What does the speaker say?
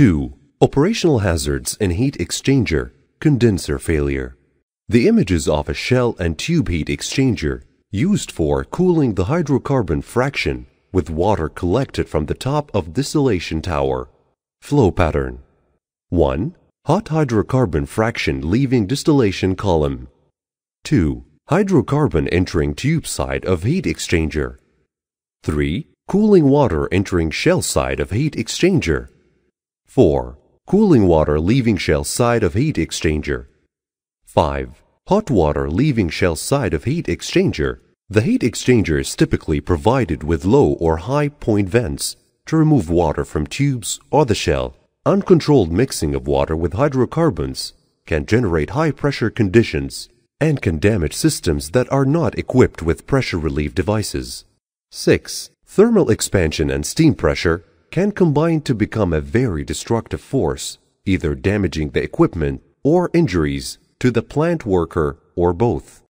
2. Operational hazards in heat exchanger, condenser failure. The images of a shell and tube heat exchanger used for cooling the hydrocarbon fraction with water collected from the top of distillation tower. Flow pattern 1. Hot hydrocarbon fraction leaving distillation column. 2. Hydrocarbon entering tube side of heat exchanger. 3. Cooling water entering shell side of heat exchanger. 4. Cooling water leaving shell side of heat exchanger. 5. Hot water leaving shell side of heat exchanger. The heat exchanger is typically provided with low or high point vents to remove water from tubes or the shell. Uncontrolled mixing of water with hydrocarbons can generate high pressure conditions and can damage systems that are not equipped with pressure relief devices. 6. Thermal expansion and steam pressure can combine to become a very destructive force, either damaging the equipment or injuries to the plant worker or both.